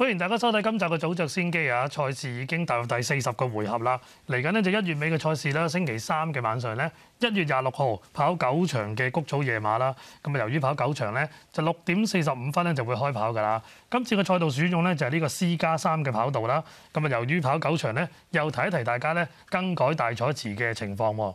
歡迎大家收睇今集嘅早着先機啊！賽事已經踏入第四十個回合啦，嚟緊呢就一月尾嘅賽事啦，星期三嘅晚上咧，一月廿六號跑九場嘅谷草夜馬啦。咁啊，由於跑九場咧，就六點四十五分咧就會開跑㗎啦。今次嘅賽道選用咧就係呢個 C 加三嘅跑道啦。咁啊，由於跑九場咧，又提一提大家咧更改大賽池嘅情況喎。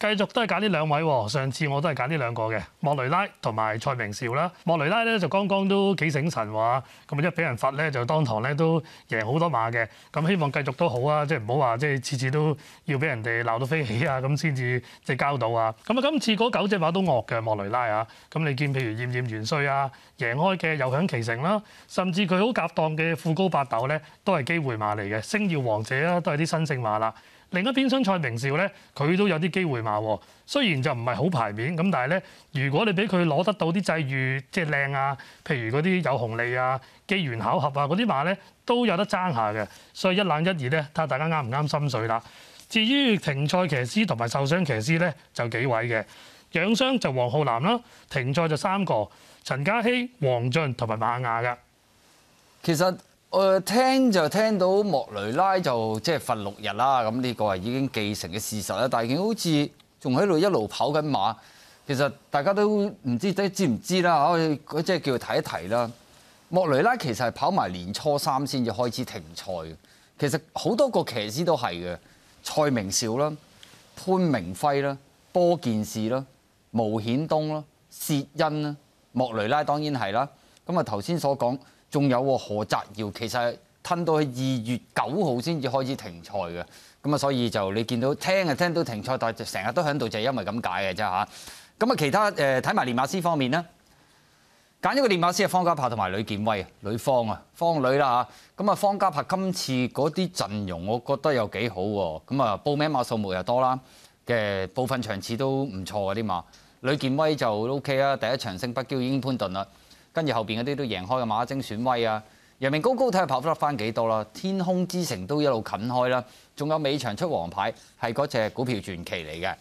繼續都係揀呢兩位喎，上次我都係揀呢兩個嘅莫雷拉同埋蔡明兆啦。莫雷拉咧就剛剛都幾醒神話，咁啊一俾人罰咧就當堂咧都贏好多馬嘅。咁希望繼續都好啊，即係唔好話即係次次都要俾人哋鬧到飛起啊，咁先至即係交到啊。咁啊今次嗰九隻馬都惡嘅莫雷拉啊，咁你見譬如厭厭元帥啊，贏開嘅又響其成啦，甚至佢好夾當嘅富高八斗咧都係機會馬嚟嘅，星耀王者啊都係啲新勝馬啦。另一邊新賽名少咧，佢都有啲機會馬，雖然就唔係好牌面，咁但係咧，如果你俾佢攞得到啲際遇，即係靚啊，譬如嗰啲有紅利啊、機緣巧合啊嗰啲馬咧，都有得爭下嘅。所以一冷一熱咧，睇下大家啱唔啱心水啦。至於停賽騎師同埋受傷騎師咧，就幾位嘅，養傷就黃浩南啦，停賽就三個，陳家熙、黃俊同埋馬亞噶。其實。我聽就聽到莫雷拉就即係罰六日啦，咁呢個係已經既成嘅事實啦。但係好似仲喺度一路跑緊馬，其實大家都唔知都知唔知啦嚇，即係叫佢睇一睇啦。莫雷拉其實係跑埋年初三先至開始停賽，其實好多個騎師都係嘅，蔡明少啦、潘明輝啦、波建士啦、毛顯東啦、薛恩啦、莫雷拉當然係啦。咁啊頭先所講。仲有何澤耀，其實吞到去二月九號先至開始停賽嘅，咁啊，所以就你見到聽啊聽到停賽，但係就成日都響度就係因為咁解嘅啫嚇。咁啊，其他誒睇埋連馬斯方面啦，揀咗個連馬斯係方家柏同埋呂健威啊，呂方啊，方女啦嚇。咁啊，方家柏今次嗰啲陣容我覺得又幾好喎，咁啊報名馬數目又多啦，嘅部分場次都唔錯嘅啲馬。呂健威就 OK 啦，第一場勝不已經潘頓啦。跟住後邊嗰啲都贏開嘅馬精選威啊，人明高高睇下跑得翻幾多啦，天空之城都一路近開啦，仲有尾場出黃牌，係嗰隻股票傳奇嚟嘅。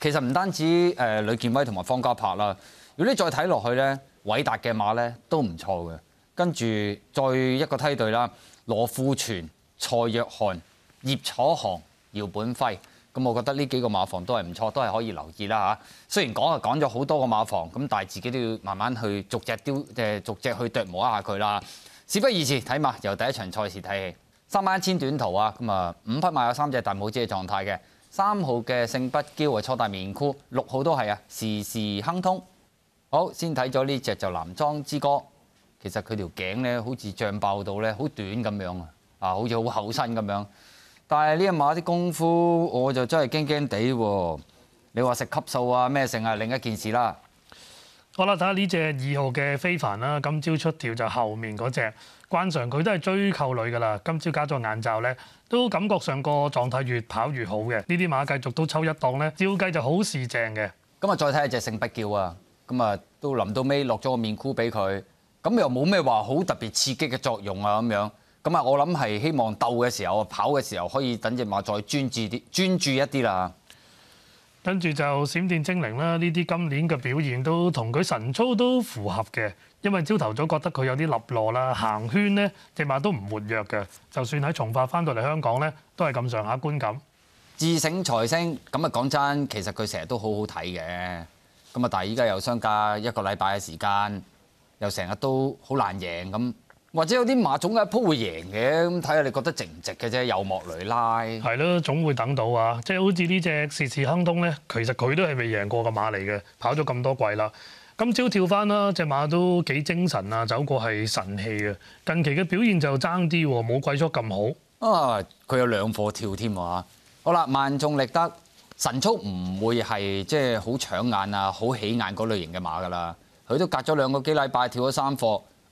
其實唔單止誒呂健威同埋方家柏啦，如果你再睇落去咧，偉達嘅馬咧都唔錯嘅。跟住再一個梯隊啦，羅富全、蔡若翰、葉楚航、姚本輝。咁我覺得呢幾個馬房都係唔錯，都係可以留意啦嚇。雖然講啊講咗好多個馬房，咁但係自己都要慢慢去逐只雕，即逐只去磨一下佢啦。事不宜遲，睇嘛，由第一場賽事睇起。三萬一千短途啊，咁啊五匹馬有三隻大拇指嘅狀態嘅。三號嘅聖不嬌啊，初大棉褲。六號都係啊，時時亨通。好，先睇咗呢只就《男裝之歌》。其實佢條頸咧，好似脹爆到咧，好短咁樣啊，好似好厚身咁樣。但係呢一馬啲功夫我就真係驚驚地喎！你話食級數啊咩剩啊，另一件事啦。好啦，睇下呢只二號嘅非凡啦，今朝出條就後面嗰只慣常，佢都係追求女㗎啦。今朝加咗眼罩咧，都感覺上個狀態越跑越好嘅。呢啲馬繼續都抽一檔咧，照計就好是正嘅。咁啊，再睇下隻聖不叫啊，咁啊都臨到尾落咗個面箍俾佢，咁又冇咩話好特別刺激嘅作用啊咁樣。咁啊，我諗係希望鬥嘅時候、跑嘅時候，可以等只馬再專注啲、專注一啲啦。跟住就閃電精靈啦，呢啲今年嘅表現都同佢神操都符合嘅，因為朝頭早覺得佢有啲立落啦，行圈呢只馬都唔活躍嘅。就算喺從化翻到嚟香港呢，都係咁上下觀感。智醒財星咁啊，講真，其實佢成日都好好睇嘅。咁啊，但係依家又相隔一個禮拜嘅時間，又成日都好難贏咁。或者有啲馬種嘅一鋪會贏嘅，咁睇下你覺得值唔值嘅啫。有莫雷拉，係咯，總會等到啊！即係好似呢只時時亨通咧，其實佢都係未贏過嘅馬嚟嘅，跑咗咁多季啦。今朝跳翻啦，只馬都幾精神啊，走過係神氣啊。近期嘅表現就爭啲喎，冇季初咁好。啊，佢有兩駛跳添啊！好啦，萬眾力得神速唔會係即係好搶眼啊、好起眼嗰類型嘅馬㗎啦。佢都隔咗兩個幾禮拜跳咗三駛。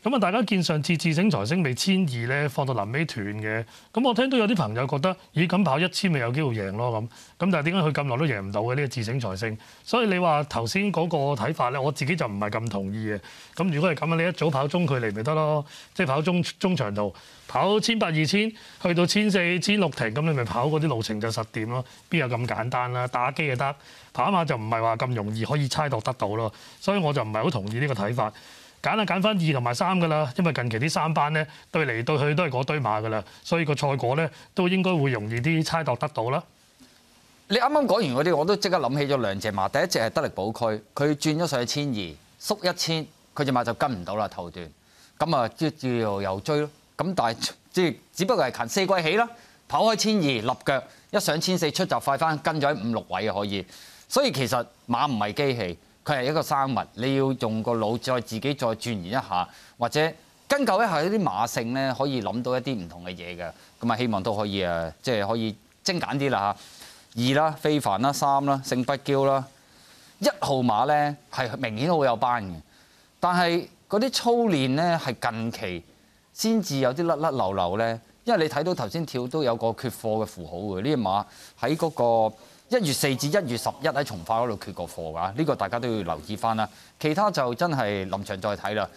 咁啊！大家見上次智省財星未千二咧，放到臨尾斷嘅。咁我聽到有啲朋友覺得，咦咁跑一千咪有機會贏咯咁。咁但係點解佢咁耐都贏唔到嘅呢個智省財星？所以你話頭先嗰個睇法咧，我自己就唔係咁同意嘅。咁如果係咁啊，你一早跑中距離咪得咯，即係跑中中長度，跑千八二千，去到千四千六停，咁你咪跑嗰啲路程就實掂咯。邊有咁簡單啦？打機就得，跑馬就唔係話咁容易可以猜度得到咯。所以我就唔係好同意呢個睇法。揀就揀翻二同埋三噶啦，因為近期啲三班咧對嚟對去都係嗰堆馬噶啦，所以個賽果咧都應該會容易啲猜度得到啦。你啱啱講完嗰啲，我都即刻諗起咗兩隻馬，第一隻係得力寶區，佢轉咗上去千二縮一千，佢只馬就跟唔到啦頭段，咁啊即係又追咯，咁但係即係只不過係近四季起啦，跑開千二立腳，一上千四出就快翻跟咗喺五六位啊可以，所以其實馬唔係機器。佢係一個生物，你要用個腦再自己再轉移一下，或者根究一下啲馬性咧，可以諗到一啲唔同嘅嘢嘅，咁啊希望都可以誒，即係可以精簡啲啦嚇。二啦，非凡啦，三啦，勝不驕啦，一號馬咧係明顯好有班嘅，但係嗰啲操練咧係近期先至有啲甩甩流流咧，因為你睇到頭先跳都有個缺貨嘅符號嘅，呢馬喺嗰個。一月四至一月十一喺從化嗰度缺過貨㗎，呢個大家都要留意翻啦。其他就真係臨場再睇啦。